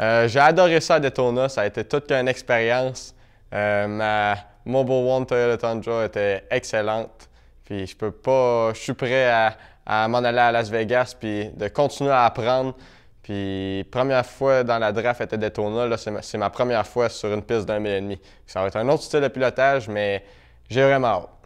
Euh, j'ai adoré ça à Daytona. Ça a été toute une expérience. Euh, ma Mobile One Toyota Tundra était excellente. Puis je peux pas, je suis prêt à, m'en aller à Las Vegas puis de continuer à apprendre. Puis première fois dans la draft était Daytona. Là, c'est ma, ma, première fois sur une piste d'un mille et demi. Ça va être un autre style de pilotage, mais j'ai vraiment hâte.